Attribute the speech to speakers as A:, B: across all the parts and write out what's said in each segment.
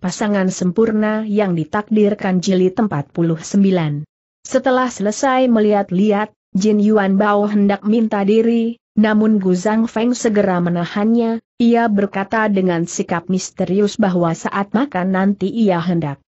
A: pasangan sempurna yang ditakdirkan jilid 49. Setelah selesai melihat-lihat, Jin Yuan Bao hendak minta diri, namun Gu Zhang Feng segera menahannya, ia berkata dengan sikap misterius bahwa saat makan nanti ia hendak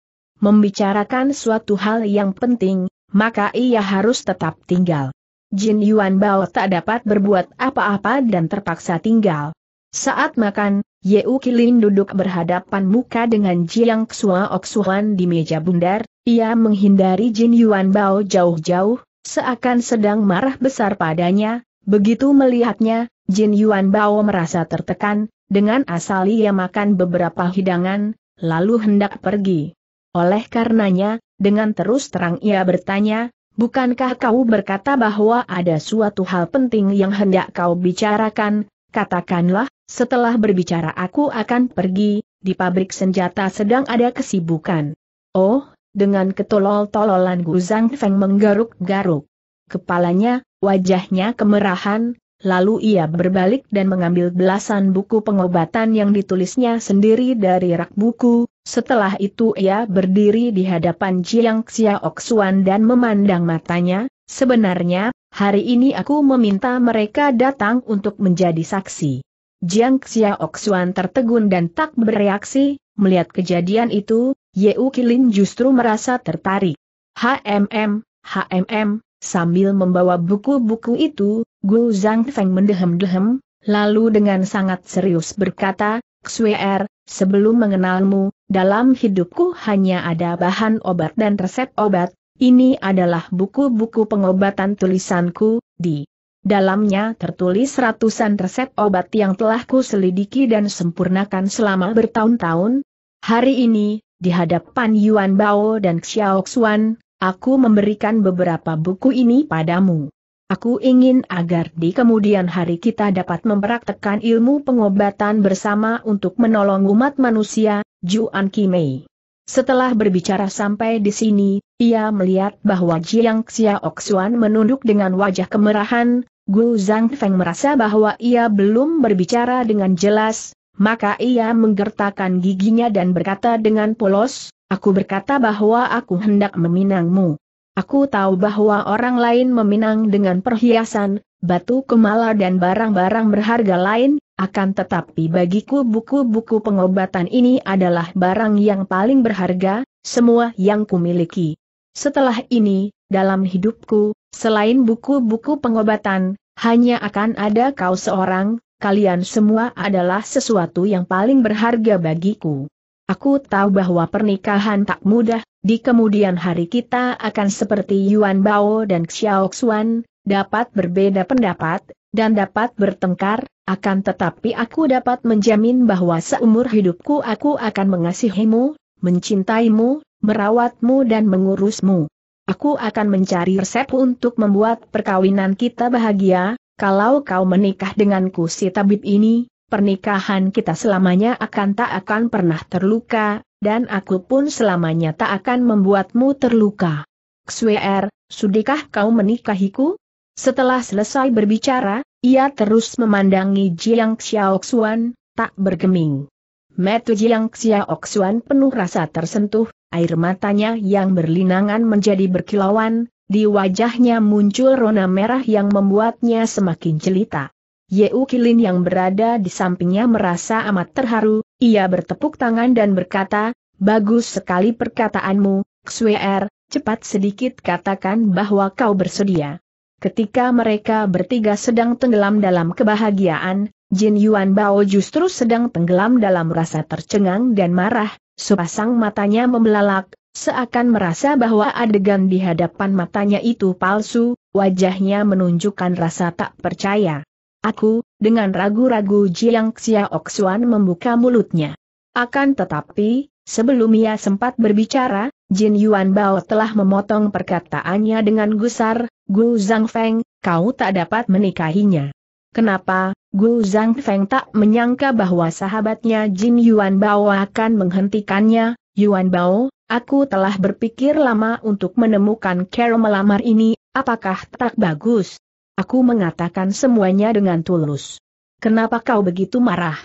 A: membicarakan suatu hal yang penting, maka ia harus tetap tinggal. Jin Yuan Bao tak dapat berbuat apa-apa dan terpaksa tinggal. Saat makan, Ye Ukilin duduk berhadapan muka dengan Jiang Xua Oksuan di meja bundar, ia menghindari Jin Yuan Bao jauh-jauh, seakan sedang marah besar padanya, begitu melihatnya, Jin Yuan Bao merasa tertekan, dengan asal ia makan beberapa hidangan, lalu hendak pergi. Oleh karenanya, dengan terus terang ia bertanya, bukankah kau berkata bahwa ada suatu hal penting yang hendak kau bicarakan, katakanlah, setelah berbicara aku akan pergi, di pabrik senjata sedang ada kesibukan. Oh, dengan ketolol-tololan Gu Zhang Feng menggaruk-garuk. Kepalanya, wajahnya kemerahan, lalu ia berbalik dan mengambil belasan buku pengobatan yang ditulisnya sendiri dari rak buku, setelah itu ia berdiri di hadapan Jiang Xiaoxuan dan memandang matanya, sebenarnya, hari ini aku meminta mereka datang untuk menjadi saksi. Jiang Xiaoxuan tertegun dan tak bereaksi, melihat kejadian itu, Ye Kilin justru merasa tertarik. HMM, HMM, sambil membawa buku-buku itu, Gu Zhangfeng mendehem-dehem, lalu dengan sangat serius berkata, Xuer, er, sebelum mengenalmu, dalam hidupku hanya ada bahan obat dan resep obat, ini adalah buku-buku pengobatan tulisanku, di Dalamnya tertulis ratusan resep obat yang telah ku selidiki dan sempurnakan selama bertahun-tahun. Hari ini, di hadapan Yuan Bao dan Xiaoxuan, aku memberikan beberapa buku ini padamu. Aku ingin agar di kemudian hari kita dapat mempraktekkan ilmu pengobatan bersama untuk menolong umat manusia, Juan Kimei. Setelah berbicara sampai di sini, ia melihat bahwa Jiang Xiaoxuan menunduk dengan wajah kemerahan, Gu Zhang Feng merasa bahwa ia belum berbicara dengan jelas, maka ia menggertakkan giginya dan berkata dengan polos, aku berkata bahwa aku hendak meminangmu. Aku tahu bahwa orang lain meminang dengan perhiasan, batu kemala dan barang-barang berharga lain, akan tetapi bagiku buku-buku pengobatan ini adalah barang yang paling berharga, semua yang kumiliki. Setelah ini, dalam hidupku, Selain buku-buku pengobatan, hanya akan ada kau seorang, kalian semua adalah sesuatu yang paling berharga bagiku. Aku tahu bahwa pernikahan tak mudah, di kemudian hari kita akan seperti Yuan Bao dan Xiao Xuan, dapat berbeda pendapat, dan dapat bertengkar, akan tetapi aku dapat menjamin bahwa seumur hidupku aku akan mengasihimu, mencintaimu, merawatmu dan mengurusmu. Aku akan mencari resep untuk membuat perkawinan kita bahagia, kalau kau menikah denganku si tabib ini, pernikahan kita selamanya akan tak akan pernah terluka, dan aku pun selamanya tak akan membuatmu terluka. Xwer, sudikah kau menikahiku? Setelah selesai berbicara, ia terus memandangi Jiang Xiaoxuan, tak bergeming. Metu Jiang Xiaoxuan penuh rasa tersentuh, air matanya yang berlinangan menjadi berkilauan, di wajahnya muncul rona merah yang membuatnya semakin celita. Yeu Kilin yang berada di sampingnya merasa amat terharu, ia bertepuk tangan dan berkata, Bagus sekali perkataanmu, Xuer, er, cepat sedikit katakan bahwa kau bersedia. Ketika mereka bertiga sedang tenggelam dalam kebahagiaan, Jin Yuan Bao justru sedang tenggelam dalam rasa tercengang dan marah, sepasang matanya membelalak, seakan merasa bahwa adegan di hadapan matanya itu palsu, wajahnya menunjukkan rasa tak percaya. Aku, dengan ragu-ragu Jiang Xiaoxuan membuka mulutnya. Akan tetapi, sebelum ia sempat berbicara, Jin Yuan Bao telah memotong perkataannya dengan gusar, Gu Zhang Feng, kau tak dapat menikahinya. Kenapa, Gu Zhang Feng tak menyangka bahwa sahabatnya Jin Yuan Bao akan menghentikannya, Yuan Bao, aku telah berpikir lama untuk menemukan Carol melamar ini, apakah tak bagus? Aku mengatakan semuanya dengan tulus. Kenapa kau begitu marah?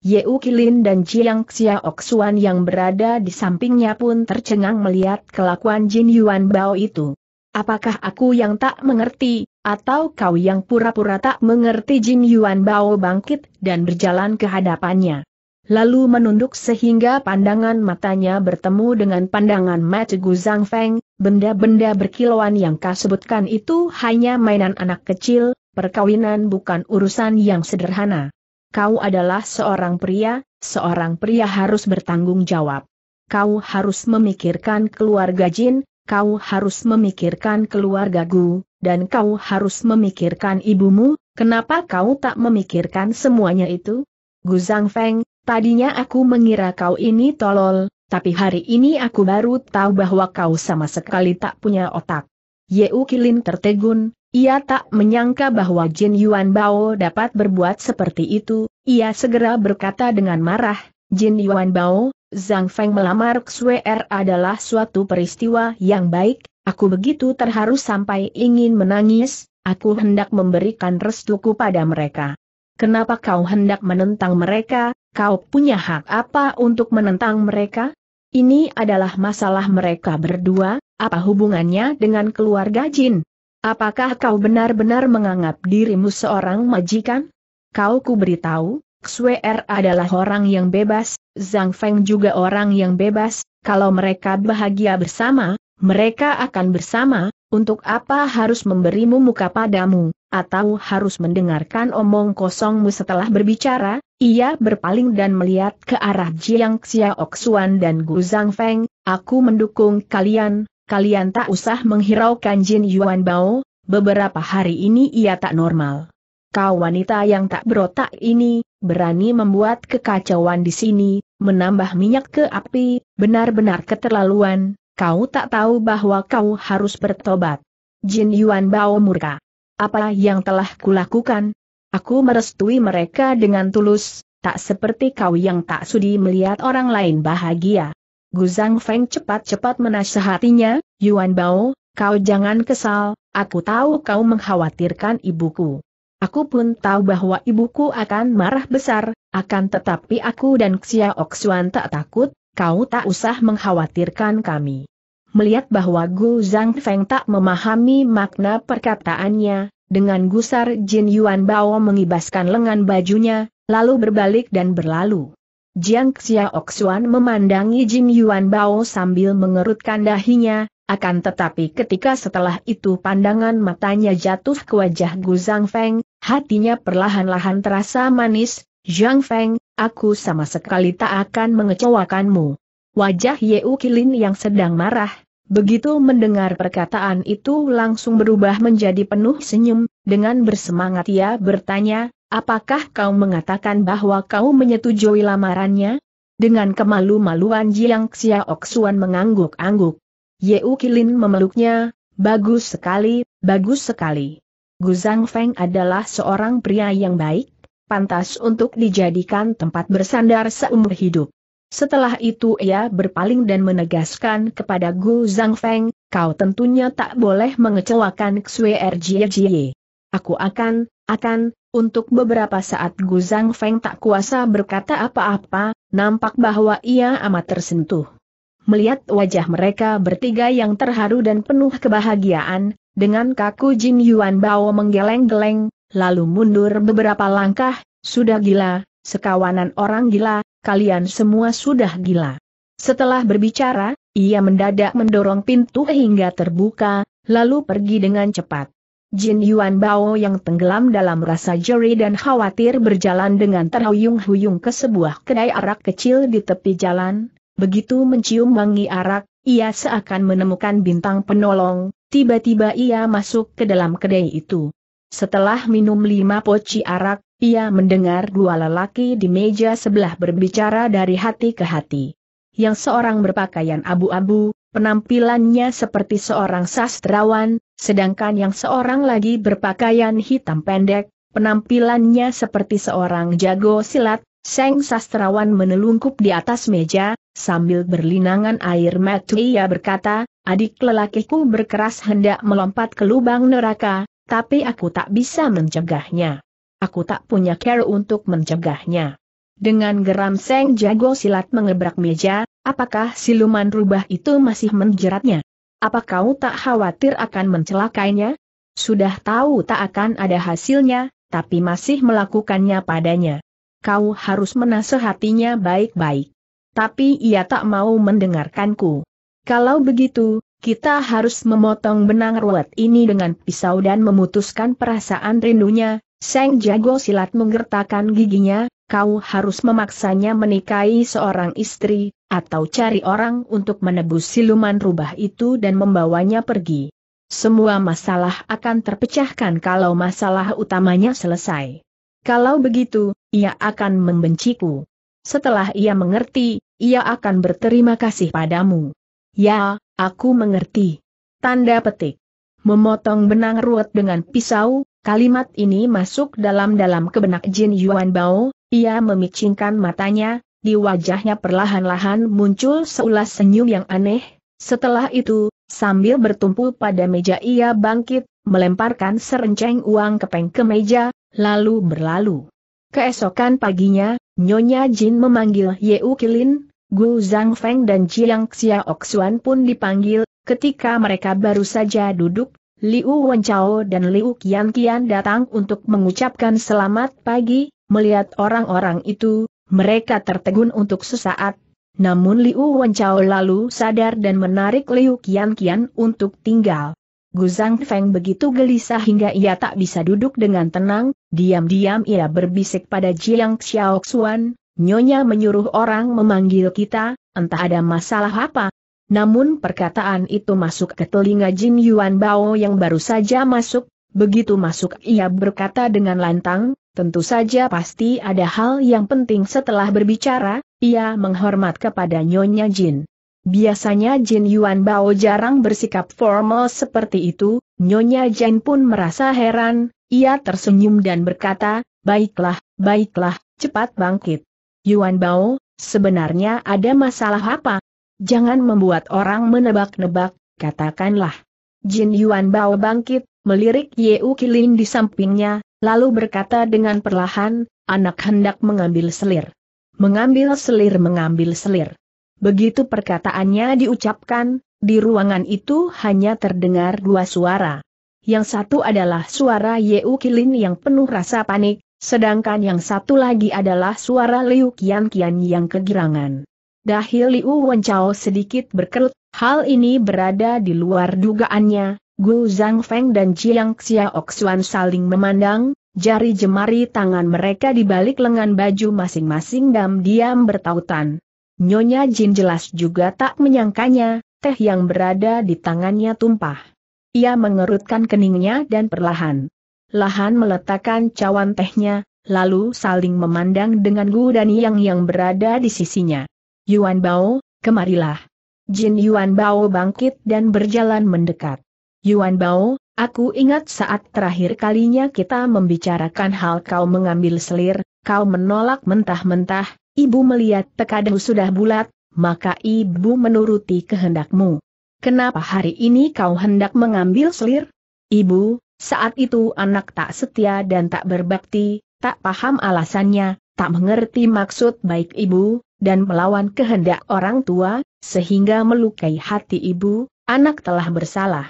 A: Yeu Kilin dan Jiang Xiaok yang berada di sampingnya pun tercengang melihat kelakuan Jin Yuan Bao itu. Apakah aku yang tak mengerti? Atau kau yang pura-pura tak mengerti Jin Yuan Bao bangkit dan berjalan ke hadapannya. Lalu menunduk sehingga pandangan matanya bertemu dengan pandangan Mat Gu Zhang Feng, benda-benda berkilauan yang kau sebutkan itu hanya mainan anak kecil, perkawinan bukan urusan yang sederhana. Kau adalah seorang pria, seorang pria harus bertanggung jawab. Kau harus memikirkan keluarga Jin, kau harus memikirkan keluarga Gu, dan kau harus memikirkan ibumu, kenapa kau tak memikirkan semuanya itu? Zhang Feng, tadinya aku mengira kau ini tolol, tapi hari ini aku baru tahu bahwa kau sama sekali tak punya otak. Yeu Kilin tertegun, ia tak menyangka bahwa Jin Yuan Bao dapat berbuat seperti itu, ia segera berkata dengan marah, Jin Yuan Bao, Zhang Feng melamar Xue er adalah suatu peristiwa yang baik, Aku begitu terharu sampai ingin menangis, aku hendak memberikan restuku pada mereka. Kenapa kau hendak menentang mereka, kau punya hak apa untuk menentang mereka? Ini adalah masalah mereka berdua, apa hubungannya dengan keluarga jin? Apakah kau benar-benar menganggap dirimu seorang majikan? Kau ku beritahu, Xue'er adalah orang yang bebas, Zhang Feng juga orang yang bebas, kalau mereka bahagia bersama, mereka akan bersama, untuk apa harus memberimu muka padamu, atau harus mendengarkan omong kosongmu setelah berbicara, ia berpaling dan melihat ke arah Jiang Xiaoxuan dan Gu Zhang Feng, aku mendukung kalian, kalian tak usah menghiraukan Jin Yuan Bao, beberapa hari ini ia tak normal. Kau wanita yang tak berotak ini, berani membuat kekacauan di sini, menambah minyak ke api, benar-benar keterlaluan, kau tak tahu bahwa kau harus bertobat. Jin Yuan Bao murka. Apa yang telah kulakukan? Aku merestui mereka dengan tulus, tak seperti kau yang tak sudi melihat orang lain bahagia. Guzang Feng cepat-cepat menasehatinya, Yuan Bao, kau jangan kesal, aku tahu kau mengkhawatirkan ibuku. Aku pun tahu bahwa ibuku akan marah besar, akan tetapi aku dan Xiao Xuan tak takut, kau tak usah mengkhawatirkan kami. Melihat bahwa Gu Zhang Feng tak memahami makna perkataannya, dengan gusar Jin Yuan Bao mengibaskan lengan bajunya, lalu berbalik dan berlalu. Jiang Xiaoxuan memandangi Jin Yuan Bao sambil mengerutkan dahinya, akan tetapi ketika setelah itu pandangan matanya jatuh ke wajah Gu Zhang Feng, hatinya perlahan-lahan terasa manis, Zhang Feng, aku sama sekali tak akan mengecewakanmu. Wajah Yeu Kilin yang sedang marah, begitu mendengar perkataan itu langsung berubah menjadi penuh senyum, dengan bersemangat ia bertanya, apakah kau mengatakan bahwa kau menyetujui lamarannya? Dengan kemalu-maluan Jiang Xiaoxuan mengangguk-angguk. Yeu Kilin memeluknya, bagus sekali, bagus sekali. Gu Zhang Feng adalah seorang pria yang baik, pantas untuk dijadikan tempat bersandar seumur hidup. Setelah itu ia berpaling dan menegaskan kepada Gu Zhang Feng, kau tentunya tak boleh mengecewakan Xue er Jie. Aku akan, akan, untuk beberapa saat Gu Zhang Feng tak kuasa berkata apa-apa, nampak bahwa ia amat tersentuh. Melihat wajah mereka bertiga yang terharu dan penuh kebahagiaan, dengan kaku Jin Yuan Bao menggeleng-geleng, lalu mundur beberapa langkah, sudah gila, sekawanan orang gila, kalian semua sudah gila. Setelah berbicara, ia mendadak mendorong pintu hingga terbuka, lalu pergi dengan cepat. Jin Yuan Bao yang tenggelam dalam rasa jeri dan khawatir berjalan dengan terhuyung-huyung ke sebuah kedai arak kecil di tepi jalan, Begitu mencium wangi arak, ia seakan menemukan bintang penolong, tiba-tiba ia masuk ke dalam kedai itu. Setelah minum lima poci arak, ia mendengar dua lelaki di meja sebelah berbicara dari hati ke hati. Yang seorang berpakaian abu-abu, penampilannya seperti seorang sastrawan, sedangkan yang seorang lagi berpakaian hitam pendek, penampilannya seperti seorang jago silat, Seng sastrawan menelungkup di atas meja, sambil berlinangan air mata ia berkata, adik lelakiku berkeras hendak melompat ke lubang neraka, tapi aku tak bisa mencegahnya. Aku tak punya care untuk mencegahnya. Dengan geram Seng jago silat mengebrak meja, apakah siluman rubah itu masih menjeratnya? Apa kau tak khawatir akan mencelakainya? Sudah tahu tak akan ada hasilnya, tapi masih melakukannya padanya kau harus menasehatinya baik-baik. Tapi ia tak mau mendengarkanku. Kalau begitu, kita harus memotong benang ruwet ini dengan pisau dan memutuskan perasaan rindunya, Seng Jago Silat menggertakkan giginya, kau harus memaksanya menikahi seorang istri, atau cari orang untuk menebus siluman rubah itu dan membawanya pergi. Semua masalah akan terpecahkan kalau masalah utamanya selesai. Kalau begitu, ia akan membenciku. Setelah ia mengerti, ia akan berterima kasih padamu. Ya, aku mengerti. Tanda petik. Memotong benang ruwet dengan pisau, kalimat ini masuk dalam-dalam ke benak Jin Yuan Bao, ia memicingkan matanya, di wajahnya perlahan-lahan muncul seulas senyum yang aneh, setelah itu, sambil bertumpu pada meja ia bangkit, melemparkan serenceng uang kepeng ke meja, lalu berlalu. Keesokan paginya, Nyonya Jin memanggil Ye Ukilin, Gu Zhang Feng dan Jiang Xiaok pun dipanggil, ketika mereka baru saja duduk, Liu Wenchao dan Liu Qian Qian datang untuk mengucapkan selamat pagi, melihat orang-orang itu, mereka tertegun untuk sesaat, namun Liu Wenchao lalu sadar dan menarik Liu Qian Qian untuk tinggal. Gu Zhang Feng begitu gelisah hingga ia tak bisa duduk dengan tenang, Diam-diam ia berbisik pada Jiang Xiaoxuan, Nyonya menyuruh orang memanggil kita, entah ada masalah apa. Namun perkataan itu masuk ke telinga Jin Yuan Bao yang baru saja masuk, begitu masuk ia berkata dengan lantang, tentu saja pasti ada hal yang penting setelah berbicara, ia menghormat kepada Nyonya Jin. Biasanya Jin Yuan Bao jarang bersikap formal seperti itu, Nyonya Jin pun merasa heran, ia tersenyum dan berkata, baiklah, baiklah, cepat bangkit. Yuan Bao, sebenarnya ada masalah apa? Jangan membuat orang menebak-nebak, katakanlah. Jin Yuan Bao bangkit, melirik Ye Kilin di sampingnya, lalu berkata dengan perlahan, anak hendak mengambil selir. Mengambil selir mengambil selir. Begitu perkataannya diucapkan, di ruangan itu hanya terdengar dua suara. Yang satu adalah suara Yeu Kilin yang penuh rasa panik, sedangkan yang satu lagi adalah suara Liu Qian Qian yang kegirangan. Dahil Liu Wenchao sedikit berkerut, hal ini berada di luar dugaannya, Gu Feng dan Jiang Xiaoxuan saling memandang, jari jemari tangan mereka di balik lengan baju masing-masing dan diam bertautan. Nyonya Jin jelas juga tak menyangkanya, teh yang berada di tangannya tumpah. Ia mengerutkan keningnya dan perlahan. Lahan meletakkan cawan tehnya, lalu saling memandang dengan Gu dan Yang yang berada di sisinya. Yuan Bao, kemarilah. Jin Yuan Bao bangkit dan berjalan mendekat. Yuan Bao, aku ingat saat terakhir kalinya kita membicarakan hal kau mengambil selir, kau menolak mentah-mentah, ibu melihat tekadmu sudah bulat, maka ibu menuruti kehendakmu. Kenapa hari ini kau hendak mengambil selir? Ibu, saat itu anak tak setia dan tak berbakti, tak paham alasannya, tak mengerti maksud baik ibu, dan melawan kehendak orang tua, sehingga melukai hati ibu, anak telah bersalah.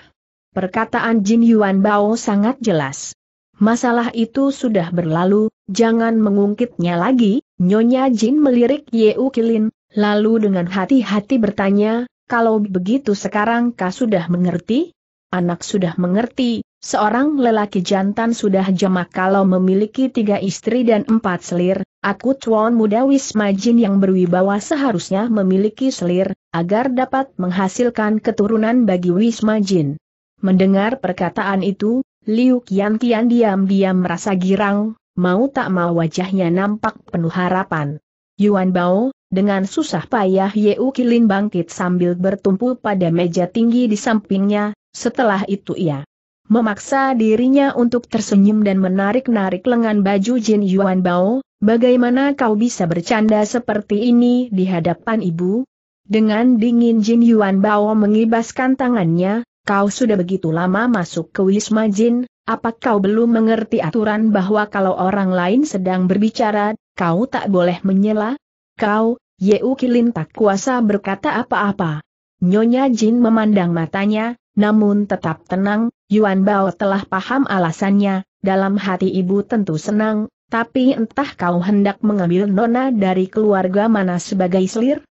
A: Perkataan Jin Yuan Bao sangat jelas. Masalah itu sudah berlalu, jangan mengungkitnya lagi, Nyonya Jin melirik U Kilin, lalu dengan hati-hati bertanya, kalau begitu sekarang kau sudah mengerti? Anak sudah mengerti, seorang lelaki jantan sudah jamak kalau memiliki tiga istri dan empat selir, aku cuan muda Wisma Jin yang berwibawa seharusnya memiliki selir, agar dapat menghasilkan keturunan bagi Wisma Jin. Mendengar perkataan itu, Liu Qian Tian diam-diam merasa girang, mau tak mau wajahnya nampak penuh harapan. Yuan Bao, dengan susah payah Yeu Kilin bangkit sambil bertumpu pada meja tinggi di sampingnya, setelah itu ia memaksa dirinya untuk tersenyum dan menarik-narik lengan baju Jin Yuan Bao, bagaimana kau bisa bercanda seperti ini di hadapan ibu? Dengan dingin Jin Yuan Bao mengibaskan tangannya, kau sudah begitu lama masuk ke Wisma Jin, apa kau belum mengerti aturan bahwa kalau orang lain sedang berbicara, kau tak boleh menyela? Kau, Yeu Kilin tak kuasa berkata apa-apa. Nyonya Jin memandang matanya, namun tetap tenang, Yuan Bao telah paham alasannya, dalam hati ibu tentu senang, tapi entah kau hendak mengambil Nona dari keluarga mana sebagai selir?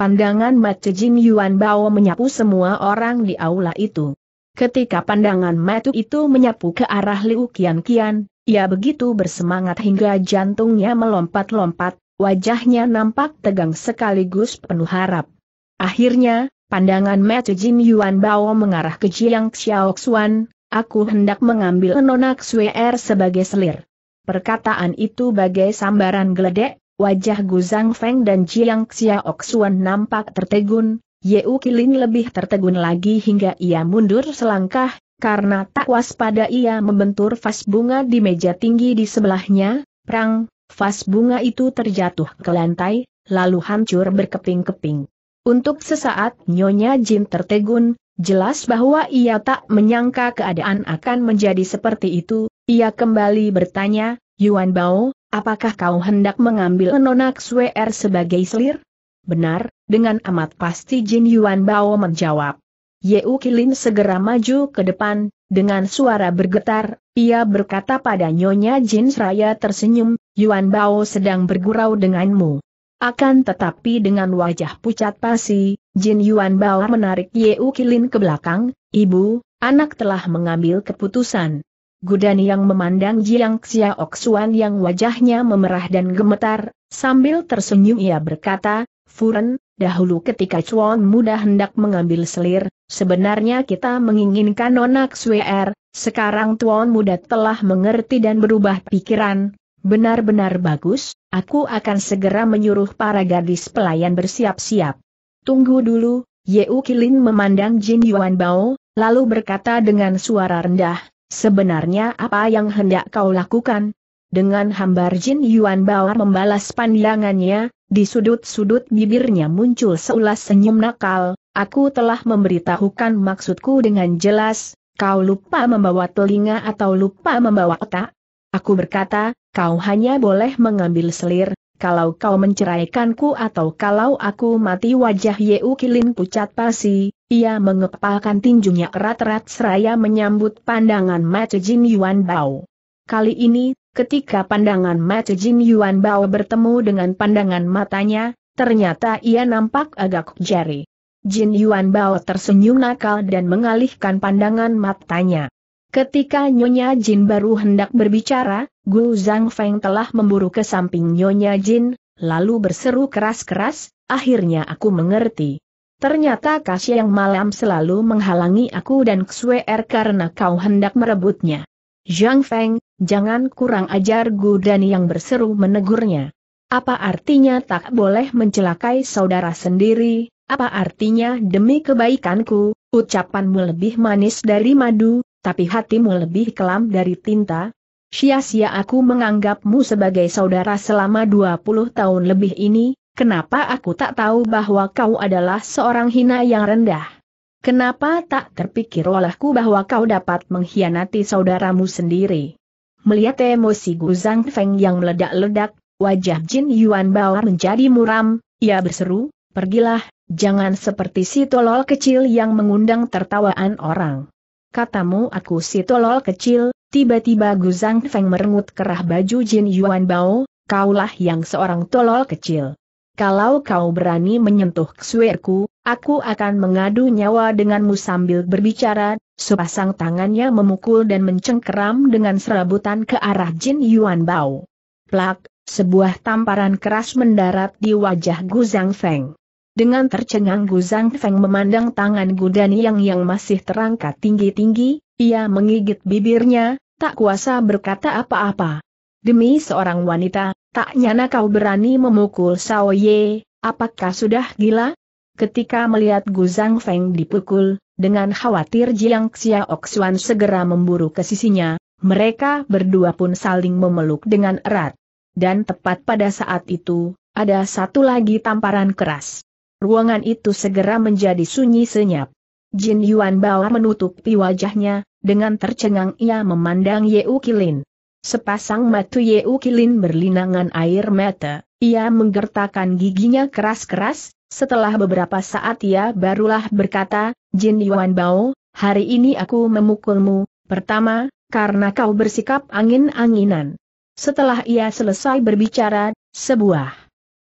A: Pandangan Mata Jim Yuan Bao menyapu semua orang di aula itu. Ketika pandangan Matu itu menyapu ke arah Liu Qian Qian, ia begitu bersemangat hingga jantungnya melompat-lompat, wajahnya nampak tegang sekaligus penuh harap. Akhirnya, pandangan Mata Jim Yuan Bao mengarah ke Jiang Xiao Xuan, aku hendak mengambil Nona Xue'er sebagai selir. Perkataan itu bagai sambaran geledek, Wajah Gu Zhang Feng dan Jiang Xiaok Xuan nampak tertegun, Yeu Kilin lebih tertegun lagi hingga ia mundur selangkah, karena tak waspada ia membentur vas bunga di meja tinggi di sebelahnya, prang, vas bunga itu terjatuh ke lantai, lalu hancur berkeping-keping. Untuk sesaat Nyonya Jin tertegun, jelas bahwa ia tak menyangka keadaan akan menjadi seperti itu, ia kembali bertanya, Yuan Bao, Apakah kau hendak mengambil Nonak Swer sebagai selir? Benar, dengan amat pasti Jin Yuan Bao menjawab. Yeu Kilin segera maju ke depan, dengan suara bergetar, ia berkata pada Nyonya Jin Raya tersenyum, Yuan Bao sedang bergurau denganmu. Akan tetapi dengan wajah pucat pasi, Jin Yuan Bao menarik Yeu Kilin ke belakang, Ibu, anak telah mengambil keputusan. Gudan yang memandang Jiang Xiaoxuan yang wajahnya memerah dan gemetar, sambil tersenyum ia berkata, Furen, dahulu ketika Chuan muda hendak mengambil selir, sebenarnya kita menginginkan Nonak Xuer. sekarang Tuan muda telah mengerti dan berubah pikiran, benar-benar bagus, aku akan segera menyuruh para gadis pelayan bersiap-siap. Tunggu dulu, Yeu Kilin memandang Jin Yuan Bao, lalu berkata dengan suara rendah, Sebenarnya apa yang hendak kau lakukan? Dengan hambar Jin Yuan Bawar membalas pandangannya, di sudut-sudut bibirnya muncul seulas senyum nakal, aku telah memberitahukan maksudku dengan jelas, kau lupa membawa telinga atau lupa membawa otak? Aku berkata, kau hanya boleh mengambil selir, kalau kau menceraikanku atau kalau aku mati wajah Yeu Kilin pucat pasi, ia mengepalkan tinjunya erat-erat seraya menyambut pandangan Mace Jin Yuan Bao. Kali ini, ketika pandangan Mace Jin Yuan Bao bertemu dengan pandangan matanya, ternyata ia nampak agak jari. Jin Yuan Bao tersenyum nakal dan mengalihkan pandangan matanya. Ketika Nyonya Jin baru hendak berbicara, Gu Zhang Feng telah memburu ke samping Nyonya Jin, lalu berseru keras-keras, akhirnya aku mengerti. Ternyata kasih yang malam selalu menghalangi aku dan Xuer er karena kau hendak merebutnya. Zhang Feng, jangan kurang ajar Gu Gudani yang berseru menegurnya. Apa artinya tak boleh mencelakai saudara sendiri, apa artinya demi kebaikanku, ucapanmu lebih manis dari madu, tapi hatimu lebih kelam dari tinta? Sia-sia aku menganggapmu sebagai saudara selama 20 tahun lebih ini, Kenapa aku tak tahu bahwa kau adalah seorang hina yang rendah? Kenapa tak terpikir olehku bahwa kau dapat mengkhianati saudaramu sendiri? Melihat emosi Gu Zhang Feng yang meledak-ledak, wajah Jin Yuan Bao menjadi muram, ia berseru, pergilah, jangan seperti si tolol kecil yang mengundang tertawaan orang. Katamu aku si tolol kecil, tiba-tiba Gu Zhang Feng merengut kerah baju Jin Yuan Bao, kaulah yang seorang tolol kecil kalau kau berani menyentuh ksuerku, aku akan mengadu nyawa denganmu sambil berbicara, sepasang tangannya memukul dan mencengkeram dengan serabutan ke arah Jin Yuan Bao. Plak, sebuah tamparan keras mendarat di wajah Gu Zhang Feng. Dengan tercengang Gu Zhang Feng memandang tangan Gu yang yang masih terangkat tinggi-tinggi, ia menggigit bibirnya, tak kuasa berkata apa-apa. Demi seorang wanita, tak nyana kau berani memukul Sao Ye, apakah sudah gila? Ketika melihat Gu Zhang Feng dipukul, dengan khawatir Jiang Xiaok Xuan segera memburu ke sisinya, mereka berdua pun saling memeluk dengan erat. Dan tepat pada saat itu, ada satu lagi tamparan keras. Ruangan itu segera menjadi sunyi senyap. Jin Yuan Bao menutupi wajahnya, dengan tercengang ia memandang Ye Kilin. Sepasang matu Yeu Kilin berlinangan air mata, ia menggertakkan giginya keras-keras, setelah beberapa saat ia barulah berkata, Jin Yuan Bao, hari ini aku memukulmu, pertama, karena kau bersikap angin-anginan. Setelah ia selesai berbicara, sebuah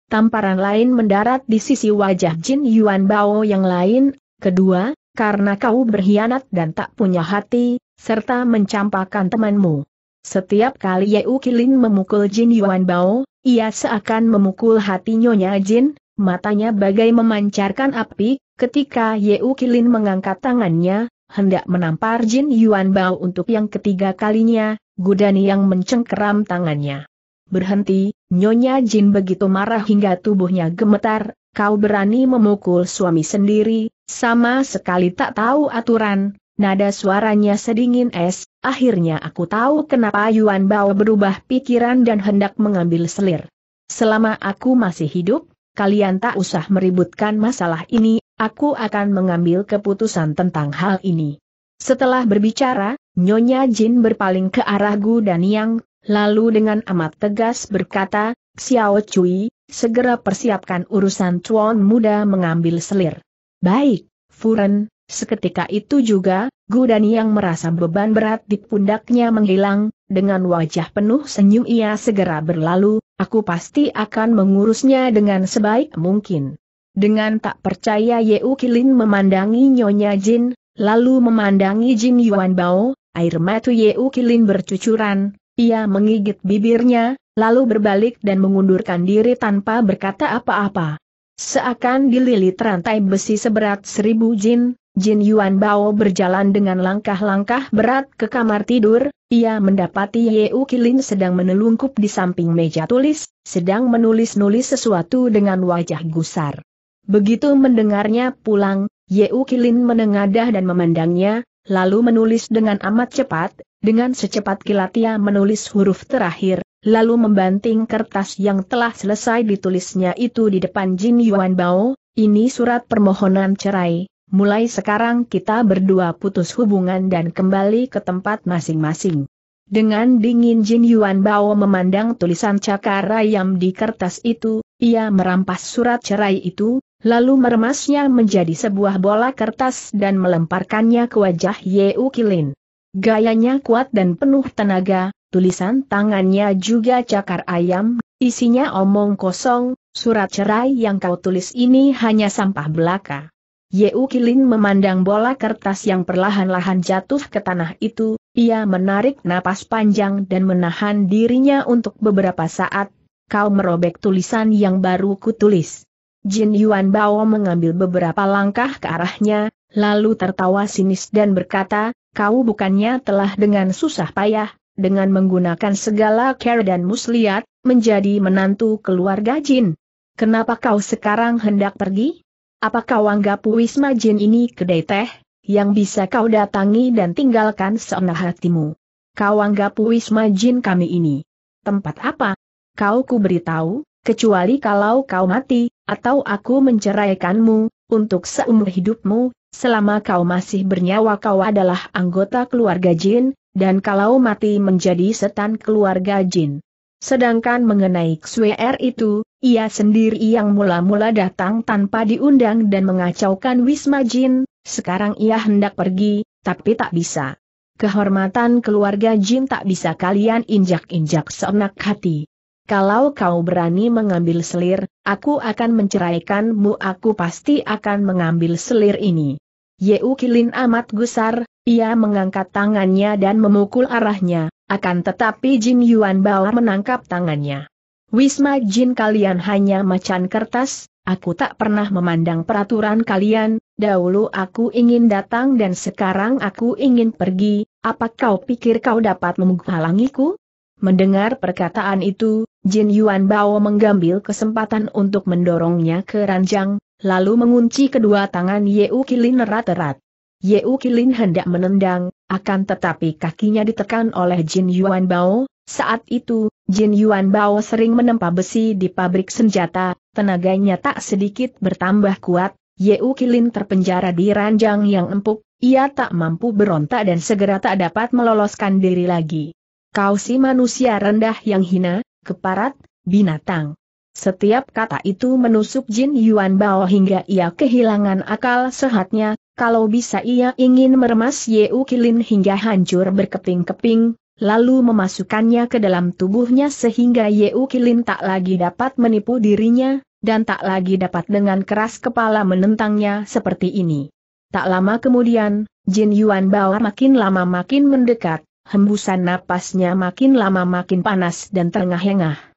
A: tamparan lain mendarat di sisi wajah Jin Yuan Bao yang lain, kedua, karena kau berkhianat dan tak punya hati, serta mencampakkan temanmu. Setiap kali Ye Ukilin memukul Jin Yuan Bao, ia seakan memukul hati Nyonya Jin, matanya bagai memancarkan api, ketika Ye Ukilin mengangkat tangannya, hendak menampar Jin Yuan Bao untuk yang ketiga kalinya, Gudani yang mencengkeram tangannya. Berhenti, Nyonya Jin begitu marah hingga tubuhnya gemetar, kau berani memukul suami sendiri, sama sekali tak tahu aturan, Nada suaranya sedingin es, akhirnya aku tahu kenapa Yuan Bao berubah pikiran dan hendak mengambil selir. Selama aku masih hidup, kalian tak usah meributkan masalah ini, aku akan mengambil keputusan tentang hal ini. Setelah berbicara, Nyonya Jin berpaling ke arah Gu dan Yang, lalu dengan amat tegas berkata, Xiao Cui, segera persiapkan urusan Chuan muda mengambil selir. Baik, Furen, Seketika itu juga, Gudani yang merasa beban berat di pundaknya menghilang, dengan wajah penuh senyum ia segera berlalu, aku pasti akan mengurusnya dengan sebaik mungkin. Dengan tak percaya Yeu Kilin memandangi Nyonya Jin, lalu memandangi Jin Yuan Bao, air mata Yeu Kilin bercucuran, ia menggigit bibirnya, lalu berbalik dan mengundurkan diri tanpa berkata apa-apa. Seakan dililit rantai besi seberat seribu jin, Jin Yuan Bao berjalan dengan langkah-langkah berat ke kamar tidur, ia mendapati U Kilin sedang menelungkup di samping meja tulis, sedang menulis-nulis sesuatu dengan wajah gusar. Begitu mendengarnya pulang, U Kilin menengadah dan memandangnya, lalu menulis dengan amat cepat, dengan secepat kilat ia menulis huruf terakhir, lalu membanting kertas yang telah selesai ditulisnya itu di depan Jin Yuan Bao, ini surat permohonan cerai, mulai sekarang kita berdua putus hubungan dan kembali ke tempat masing-masing. Dengan dingin Jin Yuan Bao memandang tulisan cakar ayam di kertas itu, ia merampas surat cerai itu, lalu meremasnya menjadi sebuah bola kertas dan melemparkannya ke wajah Ye U Kilin. Gayanya kuat dan penuh tenaga, tulisan tangannya juga cakar ayam, isinya omong kosong, surat cerai yang kau tulis ini hanya sampah belaka. Yeu Kilin memandang bola kertas yang perlahan-lahan jatuh ke tanah itu, ia menarik napas panjang dan menahan dirinya untuk beberapa saat, kau merobek tulisan yang baru kutulis. Jin Yuan Bao mengambil beberapa langkah ke arahnya, lalu tertawa sinis dan berkata, kau bukannya telah dengan susah payah, dengan menggunakan segala care dan muslihat, menjadi menantu keluarga Jin. Kenapa kau sekarang hendak pergi? Apa kau anggap Wisma Jin ini kedai teh, yang bisa kau datangi dan tinggalkan seenak hatimu? Kau anggap Wisma Jin kami ini? Tempat apa? Kau ku beritahu, kecuali kalau kau mati, atau aku menceraikanmu, untuk seumur hidupmu, selama kau masih bernyawa kau adalah anggota keluarga Jin, dan kalau mati menjadi setan keluarga Jin. Sedangkan mengenai XWR er itu, ia sendiri yang mula-mula datang tanpa diundang dan mengacaukan Wisma Jin, sekarang ia hendak pergi, tapi tak bisa. Kehormatan keluarga Jin tak bisa kalian injak-injak seenak hati. Kalau kau berani mengambil selir, aku akan menceraikanmu aku pasti akan mengambil selir ini. Yeu Kilin amat gusar, ia mengangkat tangannya dan memukul arahnya, akan tetapi Jin Yuan Bao menangkap tangannya. Wisma Jin kalian hanya macan kertas, aku tak pernah memandang peraturan kalian, dahulu aku ingin datang dan sekarang aku ingin pergi, apa kau pikir kau dapat menghalangiku? Mendengar perkataan itu, Jin Yuan Bao menggambil kesempatan untuk mendorongnya ke ranjang, lalu mengunci kedua tangan Yeu Kilin erat-erat. Yeu Kilin hendak menendang, akan tetapi kakinya ditekan oleh Jin Yuan Bao, saat itu, Jin Yuan Bao sering menempa besi di pabrik senjata, tenaganya tak sedikit bertambah kuat, Yeu Kilin terpenjara di ranjang yang empuk, ia tak mampu berontak dan segera tak dapat meloloskan diri lagi. Kau si manusia rendah yang hina, keparat, binatang. Setiap kata itu menusuk Jin Yuan Bao hingga ia kehilangan akal sehatnya, kalau bisa ia ingin meremas Ye U Kilin hingga hancur berkeping-keping, lalu memasukkannya ke dalam tubuhnya sehingga Ye U Kilin tak lagi dapat menipu dirinya, dan tak lagi dapat dengan keras kepala menentangnya seperti ini. Tak lama kemudian, Jin Yuan Bao makin lama makin mendekat, hembusan napasnya makin lama makin panas dan terengah-engah.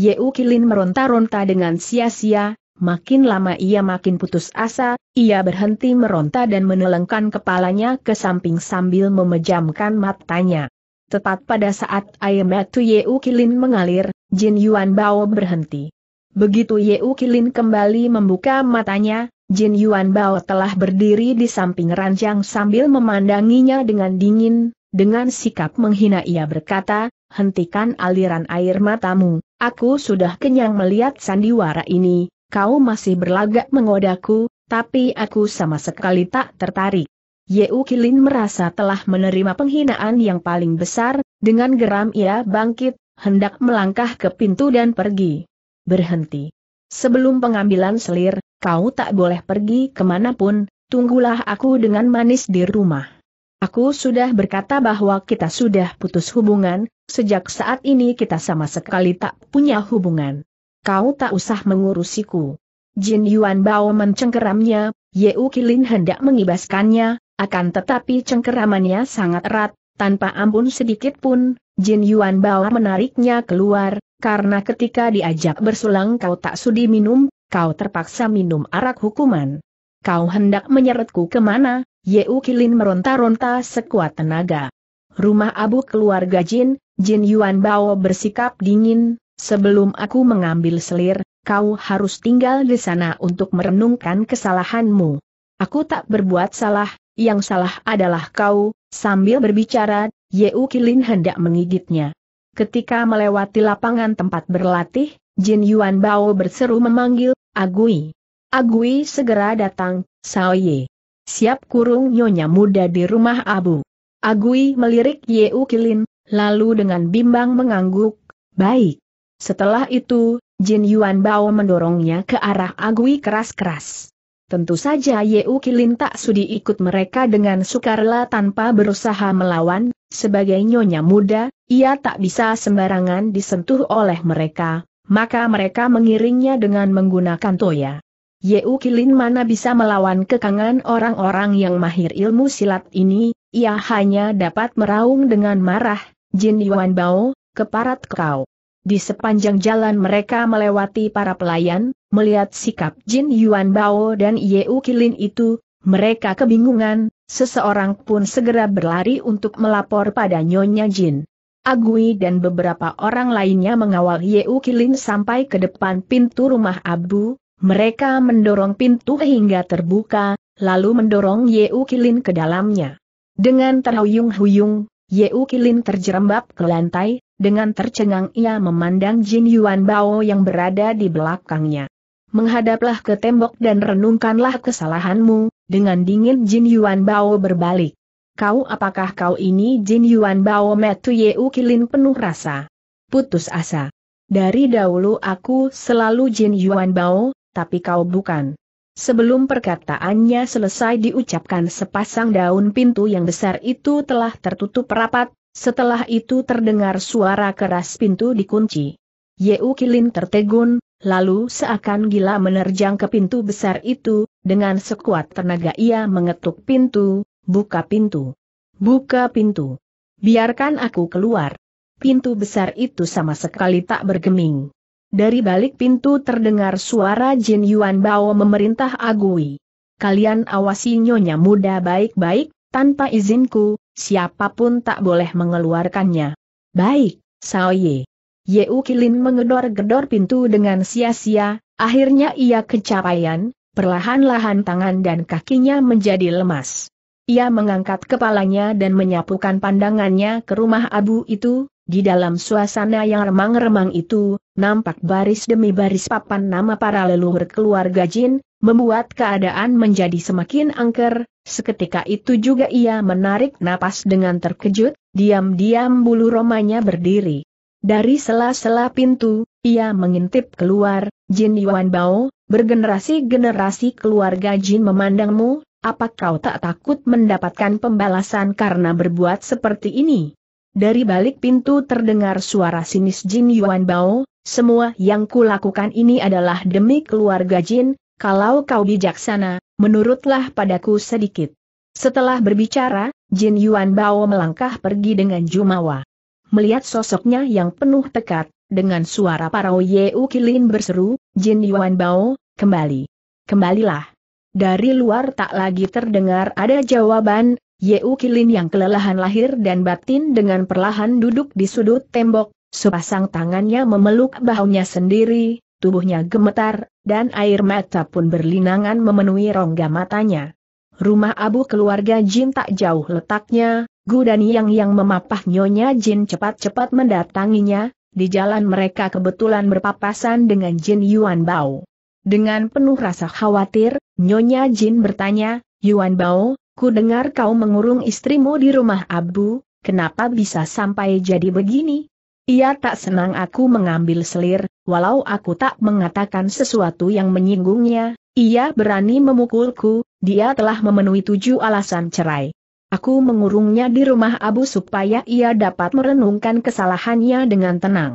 A: Yeu Kilin meronta-ronta dengan sia-sia, makin lama ia makin putus asa, ia berhenti meronta dan menelengkan kepalanya ke samping sambil memejamkan matanya. Tepat pada saat air mata Yeu Kilin mengalir, Jin Yuan Bao berhenti. Begitu Yeu Kilin kembali membuka matanya, Jin Yuan Bao telah berdiri di samping ranjang sambil memandanginya dengan dingin, dengan sikap menghina ia berkata, hentikan aliran air matamu, aku sudah kenyang melihat sandiwara ini, kau masih berlagak mengodaku, tapi aku sama sekali tak tertarik. Yeu Kilin merasa telah menerima penghinaan yang paling besar, dengan geram ia bangkit, hendak melangkah ke pintu dan pergi. Berhenti. Sebelum pengambilan selir, kau tak boleh pergi kemanapun, tunggulah aku dengan manis di rumah. Aku sudah berkata bahwa kita sudah putus hubungan, sejak saat ini kita sama sekali tak punya hubungan. Kau tak usah mengurusiku. Jin Yuan Bao mencengkeramnya, Yeu Kilin hendak mengibaskannya, akan tetapi cengkeramannya sangat erat, tanpa ampun sedikit pun, Jin Yuan Bao menariknya keluar, karena ketika diajak bersulang kau tak sudi minum, kau terpaksa minum arak hukuman. Kau hendak menyeretku kemana, Yeu Kilin meronta-ronta sekuat tenaga. Rumah abu keluarga Jin, Jin Yuan Bao bersikap dingin, sebelum aku mengambil selir, kau harus tinggal di sana untuk merenungkan kesalahanmu. Aku tak berbuat salah, yang salah adalah kau, sambil berbicara, Yeu Kilin hendak mengigitnya. Ketika melewati lapangan tempat berlatih, Jin Yuan Bao berseru memanggil, Agui. Agui segera datang, Sao Ye siap kurung nyonya muda di rumah Abu. Agui melirik Yeu Kilin, lalu dengan bimbang mengangguk, baik. Setelah itu, Jin Yuan Bao mendorongnya ke arah Agui keras-keras. Tentu saja Yeu Kilin tak sudi ikut mereka dengan sukarela tanpa berusaha melawan, sebagai nyonya muda, ia tak bisa sembarangan disentuh oleh mereka, maka mereka mengiringnya dengan menggunakan toya. Yeu Kilin mana bisa melawan kekangan orang-orang yang mahir ilmu silat ini, ia hanya dapat meraung dengan marah, Jin Yuan Bao, keparat kau. Di sepanjang jalan mereka melewati para pelayan, melihat sikap Jin Yuan Bao dan Yeu Kilin itu, mereka kebingungan, seseorang pun segera berlari untuk melapor pada Nyonya Jin. Agui dan beberapa orang lainnya mengawal Yeu Kilin sampai ke depan pintu rumah Abu, mereka mendorong pintu hingga terbuka, lalu mendorong Yeu Kilin ke dalamnya. Dengan terhuyung-huyung, Yeu Kilin terjerembab ke lantai, dengan tercengang ia memandang Jin Yuan Bao yang berada di belakangnya. Menghadaplah ke tembok dan renungkanlah kesalahanmu, dengan dingin Jin Yuan Bao berbalik. Kau apakah kau ini Jin Yuan Bao Metu Yeu Kilin penuh rasa. Putus asa. Dari dahulu aku selalu Jin Yuan Bao, tapi kau bukan. Sebelum perkataannya selesai diucapkan sepasang daun pintu yang besar itu telah tertutup rapat, setelah itu terdengar suara keras pintu dikunci. Yeu Kilin tertegun, lalu seakan gila menerjang ke pintu besar itu, dengan sekuat tenaga ia mengetuk pintu, buka pintu. Buka pintu. Biarkan aku keluar. Pintu besar itu sama sekali tak bergeming. Dari balik pintu terdengar suara Jin Yuan Bao memerintah Agui. Kalian awasi nyonya muda baik-baik, tanpa izinku, siapapun tak boleh mengeluarkannya. Baik, Sao Ye. Yeu Kilin mengedor-gedor pintu dengan sia-sia, akhirnya ia kecapaian, perlahan-lahan tangan dan kakinya menjadi lemas. Ia mengangkat kepalanya dan menyapukan pandangannya ke rumah abu itu, di dalam suasana yang remang-remang itu, nampak baris demi baris papan nama para leluhur keluarga Jin, membuat keadaan menjadi semakin angker, seketika itu juga ia menarik napas dengan terkejut, diam-diam bulu romanya berdiri. Dari sela-sela pintu, ia mengintip keluar, Jin Yuan Bao, bergenerasi-generasi keluarga Jin memandangmu, apa kau tak takut mendapatkan pembalasan karena berbuat seperti ini? Dari balik pintu terdengar suara sinis Jin Yuan Bao, semua yang kulakukan ini adalah demi keluarga Jin, kalau kau bijaksana, menurutlah padaku sedikit. Setelah berbicara, Jin Yuan Bao melangkah pergi dengan Jumawa. Melihat sosoknya yang penuh tekad, dengan suara parau Yeu Kilin berseru, Jin Yuan Bao, kembali. Kembalilah. Dari luar tak lagi terdengar ada jawaban, Yeu Kilin yang kelelahan lahir dan batin dengan perlahan duduk di sudut tembok, sepasang tangannya memeluk bahunya sendiri, tubuhnya gemetar, dan air mata pun berlinangan memenuhi rongga matanya. Rumah abu keluarga Jin tak jauh letaknya, Gu dan Yang yang memapah Nyonya Jin cepat-cepat mendatanginya, di jalan mereka kebetulan berpapasan dengan Jin Yuan Bao. Dengan penuh rasa khawatir, Nyonya Jin bertanya, Yuan Bao, Ku dengar kau mengurung istrimu di rumah Abu, kenapa bisa sampai jadi begini? Ia tak senang aku mengambil selir, walau aku tak mengatakan sesuatu yang menyinggungnya, ia berani memukulku, dia telah memenuhi tujuh alasan cerai. Aku mengurungnya di rumah Abu supaya ia dapat merenungkan kesalahannya dengan tenang.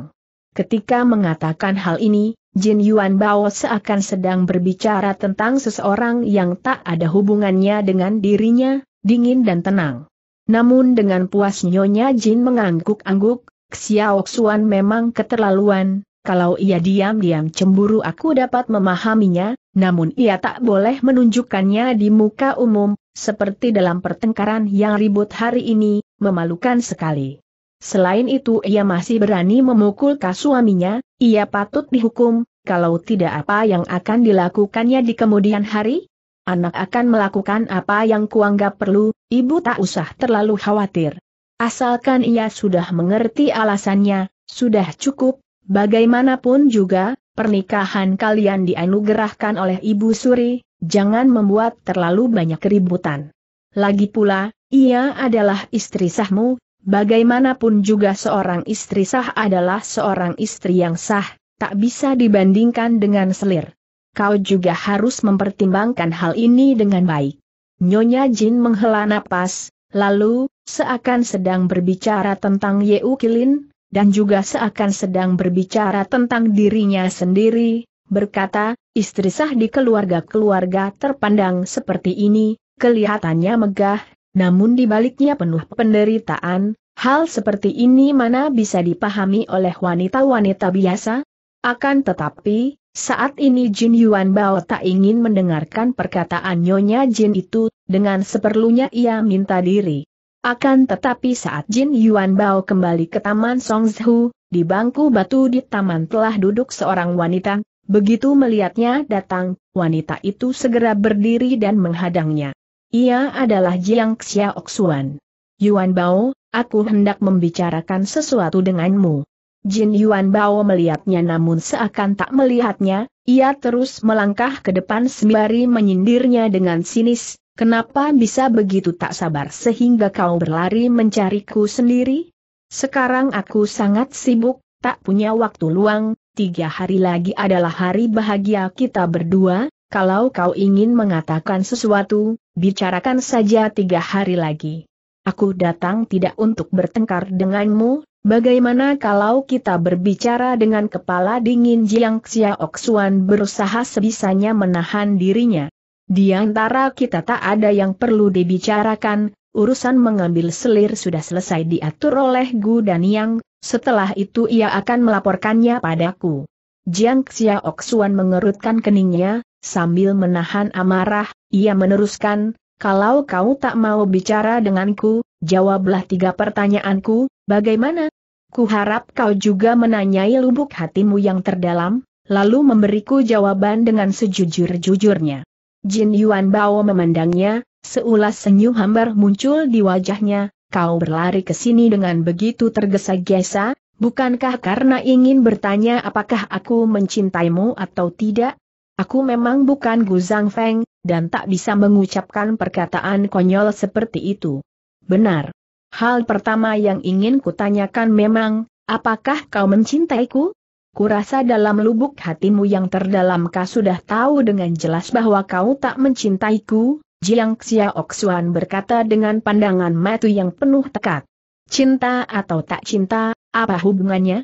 A: Ketika mengatakan hal ini, Jin Yuan Bao seakan sedang berbicara tentang seseorang yang tak ada hubungannya dengan dirinya, dingin dan tenang. Namun dengan puas Nyonya Jin mengangguk-angguk, Xiao Xuan memang keterlaluan, kalau ia diam-diam cemburu aku dapat memahaminya, namun ia tak boleh menunjukkannya di muka umum, seperti dalam pertengkaran yang ribut hari ini, memalukan sekali. Selain itu ia masih berani memukul kasuaminya, ia patut dihukum, kalau tidak apa yang akan dilakukannya di kemudian hari? Anak akan melakukan apa yang kuanggap perlu, ibu tak usah terlalu khawatir. Asalkan ia sudah mengerti alasannya, sudah cukup, bagaimanapun juga, pernikahan kalian dianugerahkan oleh ibu suri, jangan membuat terlalu banyak keributan. Lagi pula, ia adalah istri sahmu, bagaimanapun juga seorang istri sah adalah seorang istri yang sah, tak bisa dibandingkan dengan selir. Kau juga harus mempertimbangkan hal ini dengan baik. Nyonya Jin menghela napas, lalu, seakan sedang berbicara tentang Yeu Kilin, dan juga seakan sedang berbicara tentang dirinya sendiri, berkata, istri sah di keluarga-keluarga terpandang seperti ini, kelihatannya megah, namun dibaliknya penuh penderitaan, hal seperti ini mana bisa dipahami oleh wanita-wanita biasa? Akan tetapi, saat ini Jin Yuan Bao tak ingin mendengarkan perkataan Nyonya Jin itu, dengan seperlunya ia minta diri. Akan tetapi saat Jin Yuan Bao kembali ke Taman Songzhu, di bangku batu di taman telah duduk seorang wanita, begitu melihatnya datang, wanita itu segera berdiri dan menghadangnya. Ia adalah Jiang Xiaoxuan. Yuan Bao, aku hendak membicarakan sesuatu denganmu. Jin Yuan Bao melihatnya namun seakan tak melihatnya, ia terus melangkah ke depan sembari menyindirnya dengan sinis, kenapa bisa begitu tak sabar sehingga kau berlari mencariku sendiri? Sekarang aku sangat sibuk, tak punya waktu luang, tiga hari lagi adalah hari bahagia kita berdua, kalau kau ingin mengatakan sesuatu, bicarakan saja tiga hari lagi. Aku datang tidak untuk bertengkar denganmu, bagaimana kalau kita berbicara dengan kepala dingin Jiang Xiaoxuan berusaha sebisanya menahan dirinya. Di antara kita tak ada yang perlu dibicarakan, urusan mengambil selir sudah selesai diatur oleh Gu dan Yang, setelah itu ia akan melaporkannya padaku. Jiang Xiaoxuan mengerutkan keningnya, sambil menahan amarah, ia meneruskan, kalau kau tak mau bicara denganku, jawablah tiga pertanyaanku, bagaimana? Kuharap kau juga menanyai lubuk hatimu yang terdalam, lalu memberiku jawaban dengan sejujur-jujurnya. Jin Yuan Bao memandangnya, seulas senyum hambar muncul di wajahnya, kau berlari ke sini dengan begitu tergesa-gesa, bukankah karena ingin bertanya apakah aku mencintaimu atau tidak? Aku memang bukan Gu Zhang Feng, dan tak bisa mengucapkan perkataan konyol seperti itu. Benar. Hal pertama yang ingin kutanyakan memang, apakah kau mencintaiku? Kurasa dalam lubuk hatimu yang terdalam kau sudah tahu dengan jelas bahwa kau tak mencintaiku, Jiang Xiaoxuan berkata dengan pandangan matu yang penuh tekad. Cinta atau tak cinta, apa hubungannya?